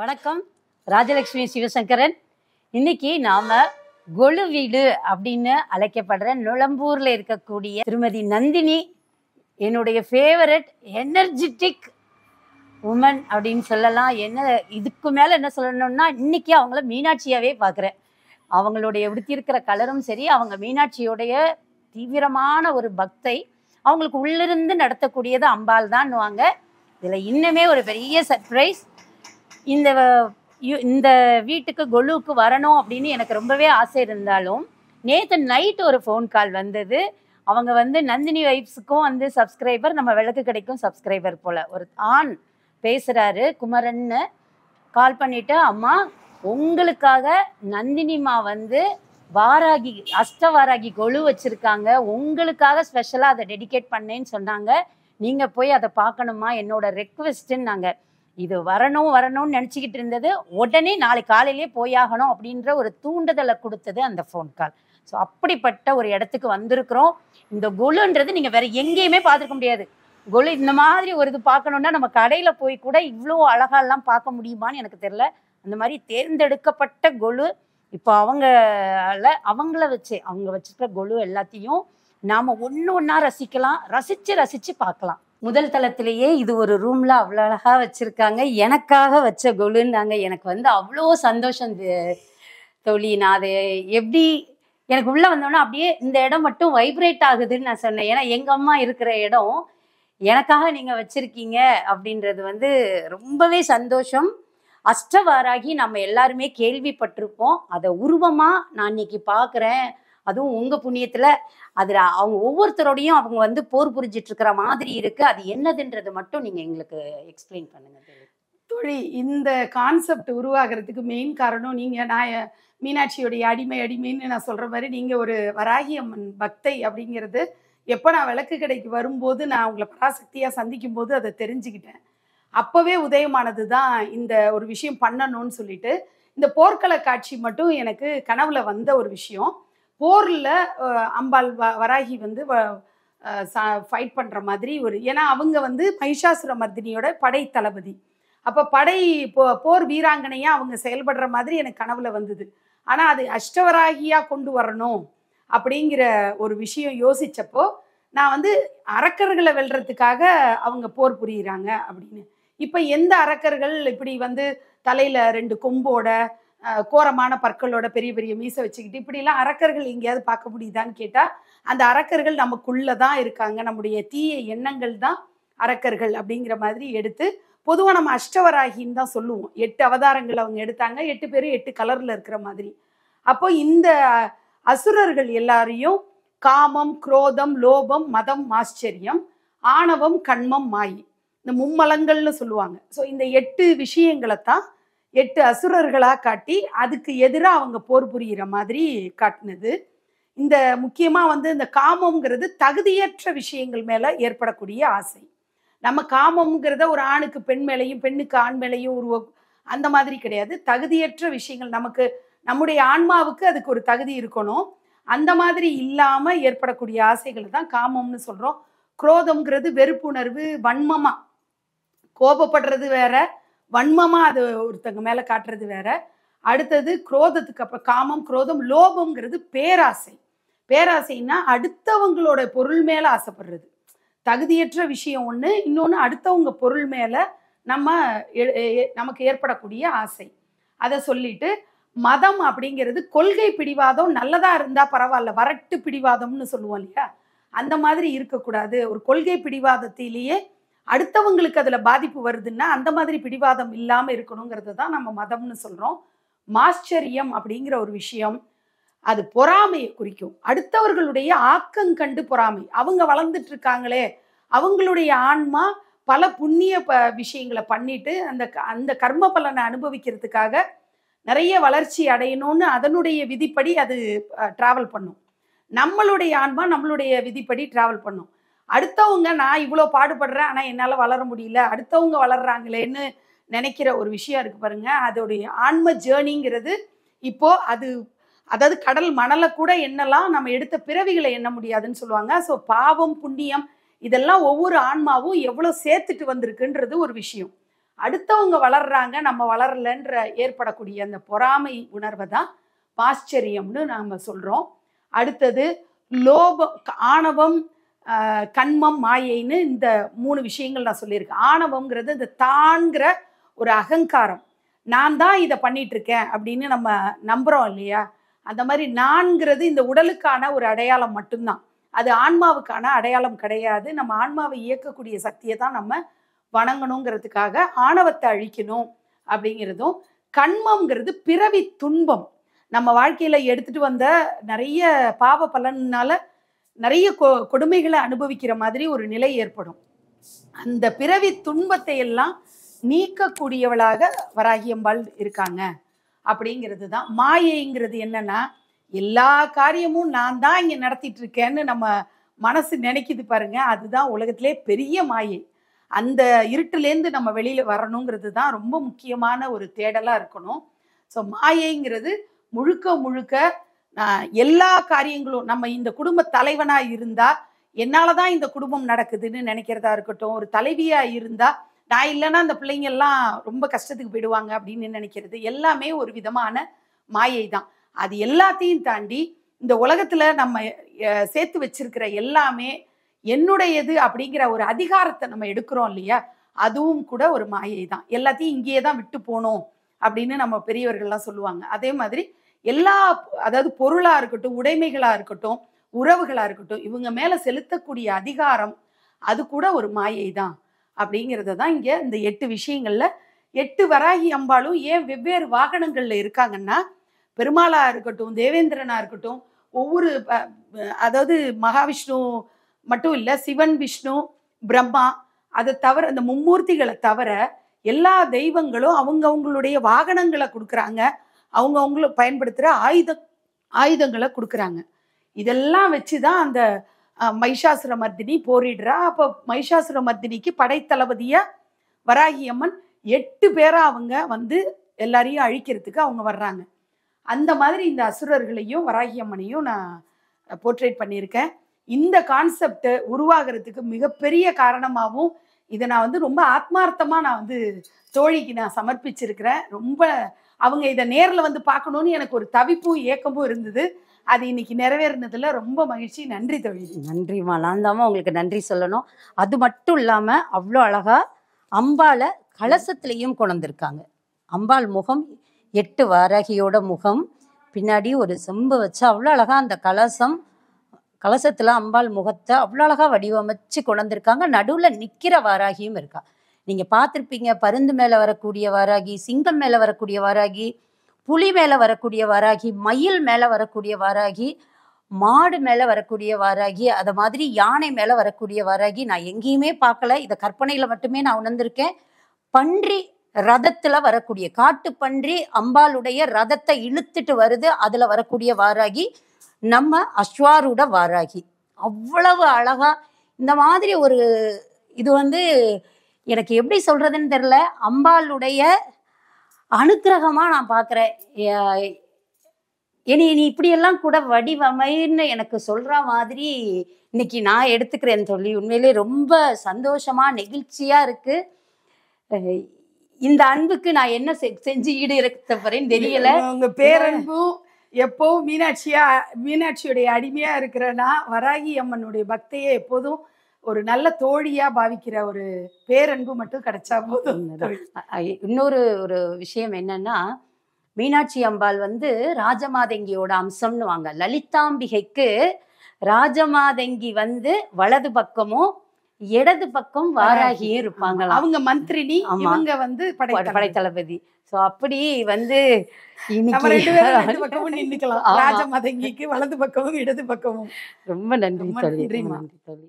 வணக்கம் ராஜலட்சுமி சிவசங்கரன் இன்னைக்கு நாம கொலு வீடு அப்படின்னு அழைக்கப்படுற நுழம்பூர்ல இருக்கக்கூடிய திருமதி நந்தினி என்னுடைய ஃபேவரட் எனர்ஜிட்டிக் உமன் அப்படின்னு சொல்லலாம் என்ன இதுக்கு மேலே என்ன சொல்லணும்னா இன்னைக்கு அவங்கள மீனாட்சியாவே பார்க்குறேன் அவங்களுடைய இருக்கிற கலரும் சரி அவங்க மீனாட்சியுடைய தீவிரமான ஒரு பக்தை அவங்களுக்கு உள்ளிருந்து நடத்தக்கூடியது அம்பால் தான் வாங்க இதில் இன்னுமே ஒரு பெரிய சர்ப்ரைஸ் இந்த இந்த வீட்டுக்கு கொலுவுக்கு வரணும் அப்படின்னு எனக்கு ரொம்பவே ஆசை இருந்தாலும் நேற்று நைட் ஒரு ஃபோன் கால் வந்தது அவங்க வந்து நந்தினி வைப்ஸுக்கும் வந்து சப்ஸ்கிரைபர் நம்ம விளக்கு கிடைக்கும் சப்ஸ்கிரைபர் போல் ஒரு ஆண் பேசுகிறாரு குமரன்னு கால் பண்ணிவிட்டு அம்மா உங்களுக்காக நந்தினிமா வந்து வாராகி அஷ்ட வாராகி கொழு வச்சுருக்காங்க உங்களுக்காக ஸ்பெஷலாக அதை டெடிகேட் பண்ணேன்னு சொன்னாங்க நீங்கள் போய் அதை பார்க்கணுமா என்னோட நாங்கள் இது வரணும் வரணும்னு நினச்சிக்கிட்டு இருந்தது உடனே நாளை காலையிலே போயாகணும் அப்படின்ற ஒரு தூண்டுதலை கொடுத்தது அந்த ஃபோன் கால் ஸோ அப்படிப்பட்ட ஒரு இடத்துக்கு வந்திருக்கிறோம் இந்த கொலுன்றது நீங்கள் வேற எங்கேயுமே பார்த்துருக்க முடியாது கொலு இந்த மாதிரி ஒரு இது பார்க்கணுன்னா நம்ம கடையில் போய் கூட இவ்வளோ அழகாலாம் பார்க்க முடியுமான்னு எனக்கு தெரில அந்த மாதிரி தேர்ந்தெடுக்கப்பட்ட கொலு இப்போ அவங்கள அவங்கள வச்சு அவங்க வச்சுருக்க கொலு எல்லாத்தையும் நாம் ஒன்று ஒன்றா ரசிக்கலாம் ரசித்து ரசித்து பார்க்கலாம் முதல் தளத்திலேயே இது ஒரு ரூம்ல அவ்வளோ அழகா வச்சிருக்காங்க எனக்காக வச்ச கொலுன்னாங்க எனக்கு வந்து அவ்வளோ சந்தோஷம் தோழி நான் அது எப்படி எனக்கு உள்ளே வந்தோன்னா அப்படியே இந்த இடம் மட்டும் வைப்ரேட் ஆகுதுன்னு நான் சொன்னேன் ஏன்னா எங்கள் அம்மா இருக்கிற இடம் எனக்காக நீங்கள் வச்சுருக்கீங்க அப்படின்றது வந்து ரொம்பவே சந்தோஷம் அஷ்டவாராகி நம்ம எல்லாருமே கேள்விப்பட்டிருப்போம் அதை உருவமாக நான் இன்னைக்கு பார்க்குறேன் அதுவும் உங்கள் புண்ணியத்தில் அதில் அவங்க ஒவ்வொருத்தரோடையும் அவங்க வந்து போர் புரிஞ்சிட்டு இருக்கிற மாதிரி இருக்குது அது என்னதுன்றது மட்டும் நீங்கள் எங்களுக்கு எக்ஸ்பிளைன் பண்ணுங்கள் தொழில் இந்த கான்செப்ட் உருவாகிறதுக்கு மெயின் காரணம் நீங்கள் நான் மீனாட்சியுடைய அடிமை அடிமைன்னு நான் சொல்கிற மாதிரி நீங்கள் ஒரு வராகியம்மன் பக்தை அப்படிங்கிறது எப்போ நான் விளக்கு கடைக்கு வரும்போது நான் உங்களை பராசக்தியாக சந்திக்கும் போது அதை தெரிஞ்சுக்கிட்டேன் அப்போவே உதயமானது தான் இந்த ஒரு விஷயம் பண்ணணும்னு சொல்லிட்டு இந்த போர்க்கள காட்சி மட்டும் எனக்கு கனவுல வந்த ஒரு விஷயம் போரில் அம்பாள் வ வராகி வந்து ஃபைட் பண்ணுற மாதிரி ஒரு ஏன்னா அவங்க வந்து மகிஷாசுர மர்தினியோட படை தளபதி அப்போ படை போ போர் வீராங்கனையாக அவங்க செயல்படுற மாதிரி எனக்கு கனவுல வந்தது ஆனால் அது அஷ்டவராகியாக கொண்டு வரணும் அப்படிங்கிற ஒரு விஷயம் யோசித்தப்போ நான் வந்து அரக்கர்களை வெல்றதுக்காக அவங்க போர் புரியுறாங்க அப்படின்னு இப்போ எந்த அரக்கர்கள் இப்படி வந்து தலையில் ரெண்டு கொம்போட கோரமான பற்களோட பெரிய பெரிய மீசை வச்சுக்கிட்டு இப்படிலாம் அரக்கர்கள் எங்கேயாவது பார்க்க முடியுதான்னு கேட்டால் அந்த அரக்கர்கள் நமக்குள்ளே தான் இருக்காங்க நம்முடைய தீய எண்ணங்கள் தான் அரக்கர்கள் அப்படிங்கிற மாதிரி எடுத்து பொதுவாக நம்ம அஷ்டவராகின்னு தான் சொல்லுவோம் எட்டு அவதாரங்கள் அவங்க எடுத்தாங்க எட்டு பேரும் எட்டு கலரில் இருக்கிற மாதிரி அப்போ இந்த அசுரர்கள் எல்லாரையும் காமம் குரோதம் லோபம் மதம் ஆச்சரியம் ஆணவம் கண்மம் மாயி இந்த மும்மலங்கள்னு சொல்லுவாங்க ஸோ இந்த எட்டு விஷயங்களை தான் எட்டு அசுரர்களாக காட்டி அதுக்கு எதிராக அவங்க போர் புரிகிற மாதிரி காட்டினது இந்த முக்கியமாக வந்து இந்த காமம்ங்கிறது தகுதியற்ற விஷயங்கள் மேலே ஏற்படக்கூடிய ஆசை நம்ம காமம்ங்கிறத ஒரு ஆணுக்கு பெண் மேலேயும் பெண்ணுக்கு ஆண் மேலேயும் உருவ அந்த மாதிரி கிடையாது தகுதியற்ற விஷயங்கள் நமக்கு நம்முடைய ஆன்மாவுக்கு அதுக்கு ஒரு தகுதி இருக்கணும் அந்த மாதிரி இல்லாமல் ஏற்படக்கூடிய ஆசைகளை தான் காமம்னு சொல்கிறோம் குரோதம்ங்கிறது வெறுப்புணர்வு வன்மமாக கோபப்படுறது வேற வன்மமாக அது ஒருத்தங்க மேலே காட்டுறது வேற அடுத்தது குரோதத்துக்கு அப்புறம் காமம் குரோதம் லோபம்ங்கிறது பேராசை பேராசைன்னா அடுத்தவங்களோட பொருள் மேலே ஆசைப்படுறது தகுதியற்ற விஷயம் ஒன்று இன்னொன்று அடுத்தவங்க பொருள் மேலே நம்ம நமக்கு ஏற்படக்கூடிய ஆசை அதை சொல்லிட்டு மதம் அப்படிங்கிறது கொள்கை பிடிவாதம் நல்லதாக இருந்தால் பரவாயில்ல வரட்டு பிடிவாதம்னு சொல்லுவோம் இல்லையா அந்த மாதிரி இருக்கக்கூடாது ஒரு கொள்கை பிடிவாதத்திலேயே அடுத்தவங்களுக்கு அதில் பாதிப்பு வருதுன்னா அந்த மாதிரி பிடிவாதம் இல்லாமல் இருக்கணுங்கிறது தான் நம்ம மதம்னு சொல்கிறோம் மாஸ்டரியம் அப்படிங்கிற ஒரு விஷயம் அது பொறாமையை குறிக்கும் அடுத்தவர்களுடைய ஆக்கம் கண்டு பொறாமை அவங்க வளர்ந்துட்டு இருக்காங்களே அவங்களுடைய ஆன்மா பல புண்ணிய ப விஷயங்களை பண்ணிட்டு அந்த அந்த கர்ம பலனை அனுபவிக்கிறதுக்காக நிறைய வளர்ச்சி அடையணும்னு அதனுடைய விதிப்படி அது ட்ராவல் பண்ணும் நம்மளுடைய ஆன்மா நம்மளுடைய விதிப்படி ட்ராவல் பண்ணும் அடுத்தவங்க நான் இவ்வளோ பாடுபடுறேன் ஆனால் என்னால் வளர முடியல அடுத்தவங்க வளர்றாங்களேன்னு நினைக்கிற ஒரு விஷயம் இருக்குது பாருங்க அதோடைய ஆன்ம ஜேர்னிங்கிறது இப்போது அது அதாவது கடல் மணலை கூட என்னெல்லாம் நம்ம எடுத்த பிறவிகளை எண்ண முடியாதுன்னு சொல்லுவாங்க ஸோ பாவம் புண்ணியம் இதெல்லாம் ஒவ்வொரு ஆன்மாவும் எவ்வளோ சேர்த்துட்டு வந்திருக்குன்றது ஒரு விஷயம் அடுத்தவங்க வளர்றாங்க நம்ம வளரலன்ற ஏற்படக்கூடிய அந்த பொறாமை உணர்வை தான் பாஸ்ச்சரியம்னு நாம் சொல்கிறோம் அடுத்தது லோபம் ஆணவம் கண்மம் மாயைன்னு இந்த மூணு விஷயங்கள் நான் சொல்லியிருக்கேன் ஆணவம்ங்கிறது இந்த தான்கிற ஒரு அகங்காரம் நான் தான் இதை பண்ணிகிட்ருக்கேன் அப்படின்னு நம்ம நம்புகிறோம் இல்லையா அந்த மாதிரி நான்கிறது இந்த உடலுக்கான ஒரு அடையாளம் மட்டும்தான் அது ஆன்மாவுக்கான அடையாளம் கிடையாது நம்ம ஆன்மாவை இயக்கக்கூடிய சக்தியை தான் நம்ம வணங்கணுங்கிறதுக்காக ஆணவத்தை அழிக்கணும் அப்படிங்கிறதும் கண்மம்ங்கிறது பிறவி துன்பம் நம்ம வாழ்க்கையில் எடுத்துகிட்டு வந்த நிறைய பாவ பலனால் நிறைய கொ கொடுமைகளை அனுபவிக்கிற மாதிரி ஒரு நிலை ஏற்படும் அந்த பிறவி துன்பத்தை எல்லாம் நீக்கக்கூடியவளாக வராகியம்பாள் இருக்காங்க அப்படிங்கிறது தான் மாயைங்கிறது என்னன்னா எல்லா காரியமும் நான் தான் இங்கே நடத்திட்டு இருக்கேன்னு நம்ம மனசு நினைக்குது பாருங்க அதுதான் உலகத்திலே பெரிய மாயை அந்த இருட்டுலேருந்து நம்ம வெளியில் வரணுங்கிறது தான் ரொம்ப முக்கியமான ஒரு தேடலாக இருக்கணும் ஸோ மாயைங்கிறது முழுக்க முழுக்க எல்லா காரியங்களும் நம்ம இந்த குடும்ப தலைவனாக இருந்தால் என்னால் தான் இந்த குடும்பம் நடக்குதுன்னு நினைக்கிறதா இருக்கட்டும் ஒரு தலைவியாக இருந்தால் நான் இல்லைன்னா அந்த எல்லாம் ரொம்ப கஷ்டத்துக்கு போயிடுவாங்க அப்படின்னு நினைக்கிறது எல்லாமே ஒரு விதமான மாயை தான் அது எல்லாத்தையும் தாண்டி இந்த உலகத்தில் நம்ம சேர்த்து வச்சிருக்கிற எல்லாமே என்னுடையது அப்படிங்கிற ஒரு அதிகாரத்தை நம்ம எடுக்கிறோம் இல்லையா அதுவும் கூட ஒரு மாயை தான் எல்லாத்தையும் இங்கேயே தான் விட்டு போகணும் அப்படின்னு நம்ம பெரியவர்கள்லாம் சொல்லுவாங்க அதே மாதிரி எல்லா அதாவது பொருளா இருக்கட்டும் உடைமைகளா இருக்கட்டும் உறவுகளா இருக்கட்டும் இவங்க மேல செலுத்தக்கூடிய அதிகாரம் அது கூட ஒரு மாயை தான் அப்படிங்கிறத தான் இங்க இந்த எட்டு விஷயங்கள்ல எட்டு வராகி அம்பாலும் ஏன் வெவ்வேறு வாகனங்கள்ல இருக்காங்கன்னா பெருமாளா இருக்கட்டும் தேவேந்திரனா இருக்கட்டும் ஒவ்வொரு அதாவது மகாவிஷ்ணு மட்டும் இல்லை சிவன் விஷ்ணு பிரம்மா அதை தவிர அந்த மும்மூர்த்திகளை தவிர எல்லா தெய்வங்களும் அவங்கவுங்களுடைய வாகனங்களை கொடுக்குறாங்க அவங்க அவங்களும் பயன்படுத்துகிற ஆயுத ஆயுதங்களை கொடுக்குறாங்க இதெல்லாம் வச்சு தான் அந்த மைஷாசுர மர்தினி போரிடுறா அப்போ மைஷாசுர மர்தினிக்கு படைத்தளபதியாக வராகியம்மன் எட்டு பேராக அவங்க வந்து எல்லாரையும் அழிக்கிறதுக்கு அவங்க வர்றாங்க அந்த மாதிரி இந்த அசுரர்களையும் வராகியம்மனையும் நான் போர்ட்ரேட் பண்ணியிருக்கேன் இந்த கான்செப்டை உருவாகிறதுக்கு மிகப்பெரிய காரணமாகவும் இதை நான் வந்து ரொம்ப ஆத்மார்த்தமாக நான் வந்து தோழிக்கு நான் சமர்ப்பிச்சிருக்கிறேன் ரொம்ப அவங்க இதை நேரில் வந்து பார்க்கணும்னு எனக்கு ஒரு தவிப்பும் ஏக்கமும் இருந்தது அது இன்னைக்கு நிறைவேறினதுல ரொம்ப மகிழ்ச்சி நன்றி தொழில் நன்றிம்மா நான் உங்களுக்கு நன்றி சொல்லணும் அது மட்டும் இல்லாமல் அவ்வளோ அழகாக அம்பாளை கலசத்துலேயும் கொண்டிருக்காங்க அம்பாள் முகம் எட்டு வாரகியோட முகம் பின்னாடி ஒரு செம்பு வச்சு அவ்வளோ அழகாக அந்த கலசம் கலசத்தில் அம்பாள் முகத்தை அவ்வளோ அழகாக வடிவமைச்சு கொண்டிருக்காங்க நடுவில் நிற்கிற வாராகியும் இருக்கா நீங்க பார்த்துருப்பீங்க பருந்து மேல வரக்கூடிய வாராகி சிங்கம் மேல வரக்கூடிய வாராகி புலி மேல வரக்கூடிய வாராகி மயில் மேல வரக்கூடிய வாராகி மாடு மேல வரக்கூடிய வாராகி அதை மாதிரி யானை மேல வரக்கூடிய வாராகி நான் எங்கேயுமே பார்க்கல இதை கற்பனையில மட்டுமே நான் உணர்ந்திருக்கேன் பன்றி ரதத்துல வரக்கூடிய காட்டு பன்றி அம்பாளுடைய ரதத்தை இழுத்துட்டு வருது அதுல வரக்கூடிய வாராகி நம்ம அஸ்வாரூட வாராகி அவ்வளவு அழகா இந்த மாதிரி ஒரு இது வந்து எனக்கு எப்படி சொல்கிறதுன்னு தெரில அம்பாளுடைய அனுக்கிரகமாக நான் பார்க்குறேன் இனி இப்படியெல்லாம் கூட வடிவமைன்னு எனக்கு சொல்கிற மாதிரி இன்னைக்கு நான் எடுத்துக்கிறேன் சொல்லி உண்மையிலே ரொம்ப சந்தோஷமாக நெகிழ்ச்சியாக இருக்குது இந்த அன்புக்கு நான் என்ன செஞ்சு ஈடு இருக்க தெரியலை தெரியல உங்க பேரன்பும் எப்பவும் மீனாட்சியா மீனாட்சியுடைய அடிமையா இருக்கிறேன்னா வராகி அம்மனுடைய பக்தியை எப்போதும் ஒரு நல்ல தோழியா பாவிக்கிற ஒரு பேரன்பு மட்டும் கிடைச்சா போதும் இன்னொரு ஒரு விஷயம் என்னன்னா மீனாட்சி அம்பாள் வந்து ராஜமாதங்கியோட அம்சம்னு வாங்க லலிதாம்பிகைக்கு ராஜமாதங்கி வந்து வலது பக்கமும் இடது பக்கம் வாராகியே இருப்பாங்க அவங்க மந்திரினி அவங்க வந்து படைத்தளபதி சோ அப்படி வந்து ராஜமாதங்கிக்கு வலது பக்கமும் இடது பக்கமும் ரொம்ப நன்றி நன்றி